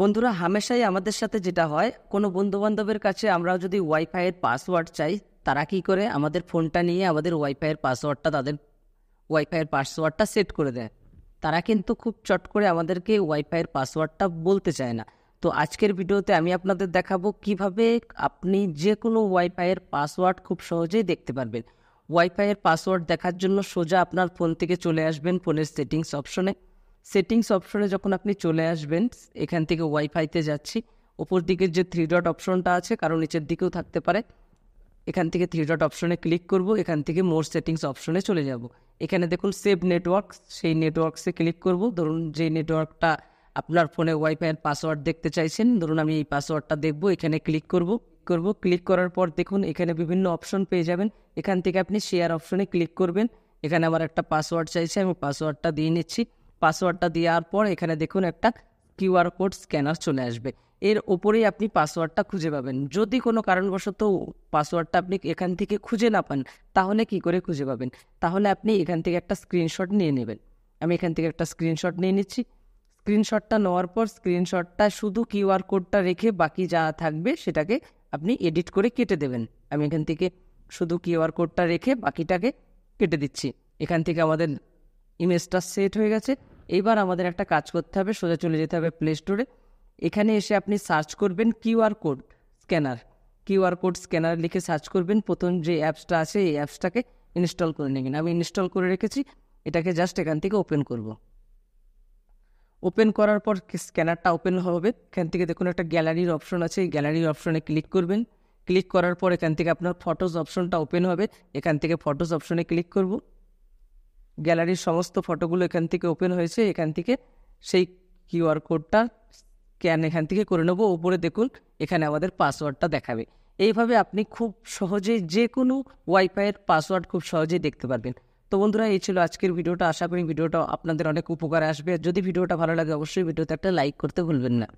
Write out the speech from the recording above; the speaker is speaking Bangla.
বন্ধুরা হামেশাই আমাদের সাথে যেটা হয় কোনো বন্ধুবান্ধবের কাছে আমরা যদি ওয়াইফাইয়ের পাসওয়ার্ড চাই তারা কি করে আমাদের ফোনটা নিয়ে আমাদের ওয়াইফাইয়ের পাসওয়ার্ডটা তাদের ওয়াইফাইয়ের পাসওয়ার্ডটা সেট করে দেয় তারা কিন্তু খুব চট করে আমাদেরকে ওয়াইফাইয়ের পাসওয়ার্ডটা বলতে চায় না তো আজকের ভিডিওতে আমি আপনাদের দেখাবো কিভাবে আপনি যে কোনো ওয়াইফাইয়ের পাসওয়ার্ড খুব সহজেই দেখতে পারবেন ওয়াইফাইয়ের পাসওয়ার্ড দেখার জন্য সোজা আপনার ফোন থেকে চলে আসবেন ফোনের সেটিংস অপশনে সেটিংস অপশনে যখন আপনি চলে আসবেন এখান থেকে ওয়াইফাইতে যাচ্ছি ওপর দিকের যে থ্রি ডট অপশনটা আছে কারণ নিচের দিকেও থাকতে পারে এখান থেকে থ্রি ডট অপশনে ক্লিক করব এখান থেকে মোর সেটিংস অপশনে চলে যাব এখানে দেখুন সেভ নেটওয়ার্ক সেই নেটওয়ার্কসে ক্লিক করব ধরুন যে নেটওয়ার্কটা আপনার ফোনে ওয়াইফাইয়ের পাসওয়ার্ড দেখতে চাইছেন ধরুন আমি এই পাসওয়ার্ডটা দেখব এখানে ক্লিক করব করব ক্লিক করার পর দেখুন এখানে বিভিন্ন অপশন পেয়ে যাবেন এখান থেকে আপনি শেয়ার অপশনে ক্লিক করবেন এখানে আমার একটা পাসওয়ার্ড চাইছে আমি পাসওয়ার্ডটা দিয়ে নিচ্ছি পাসওয়ার্ডটা দেওয়ার পর এখানে দেখুন একটা কিউআর কোড স্ক্যানার চলে আসবে এর ওপরেই আপনি পাসওয়ার্ডটা খুঁজে পাবেন যদি কোনো কারণবশত পাসওয়ার্ডটা আপনি এখান থেকে খুঁজে না পান তাহলে কি করে খুঁজে পাবেন তাহলে আপনি এখান থেকে একটা স্ক্রিনশট নিয়ে নেবেন আমি এখান থেকে একটা স্ক্রিনশট নিয়ে নিচ্ছি স্ক্রিনশটটা নেওয়ার পর স্ক্রিনশটটা শুধু কিউআর কোডটা রেখে বাকি যা থাকবে সেটাকে আপনি এডিট করে কেটে দেবেন আমি এখান থেকে শুধু কিউআর কোডটা রেখে বাকিটাকে কেটে দিচ্ছি এখান থেকে আমাদের ইমেজটা সেট হয়ে গেছে এবার আমাদের একটা কাজ করতে হবে সোজা চলে যেতে হবে প্লে স্টোরে এখানে এসে আপনি সার্চ করবেন QR code scanner QR code scanner লিখে সার্চ করবেন প্রথম যে অ্যাপসটা আছে এই অ্যাপসটাকে ইনস্টল করে নেবেন আমি ইনস্টল করে রেখেছি এটাকে জাস্ট এখান থেকে ওপেন করব ওপেন করার পর স্ক্যানারটা ওপেন হবে এখান থেকে দেখুন একটা গ্যালারির অপশন আছে এই গ্যালারির অপশনে ক্লিক করবেন ক্লিক করার পর এখান থেকে আপনার ফটোজ অপশনটা ওপেন হবে এখান থেকে ফটোজ অপশনে ক্লিক করব গ্যালারির সমস্ত ফটোগুলো এখান থেকে ওপেন হয়েছে এখান থেকে সেই কিউআর কোডটা স্ক্যান এখান থেকে করে নেবো ওপরে দেখুন এখানে আমাদের পাসওয়ার্ডটা দেখাবে এইভাবে আপনি খুব সহজেই যে কোনো ওয়াইফাইয়ের পাসওয়ার্ড খুব সহজেই দেখতে পারবেন তো বন্ধুরা এই ছিল আজকের ভিডিওটা আশা করি ভিডিওটা আপনাদের অনেক উপকার আসবে যদি ভিডিওটা ভালো লাগে অবশ্যই ভিডিওতে একটা লাইক করতে ভুলবেন না